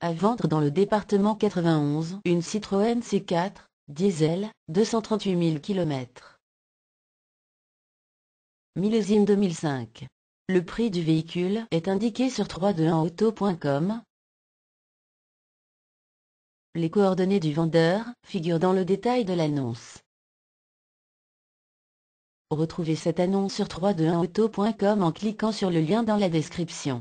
À vendre dans le département 91 une Citroën C4, diesel, 238 000 km. Millésime 2005. Le prix du véhicule est indiqué sur 321auto.com. Les coordonnées du vendeur figurent dans le détail de l'annonce. Retrouvez cette annonce sur 321auto.com en cliquant sur le lien dans la description.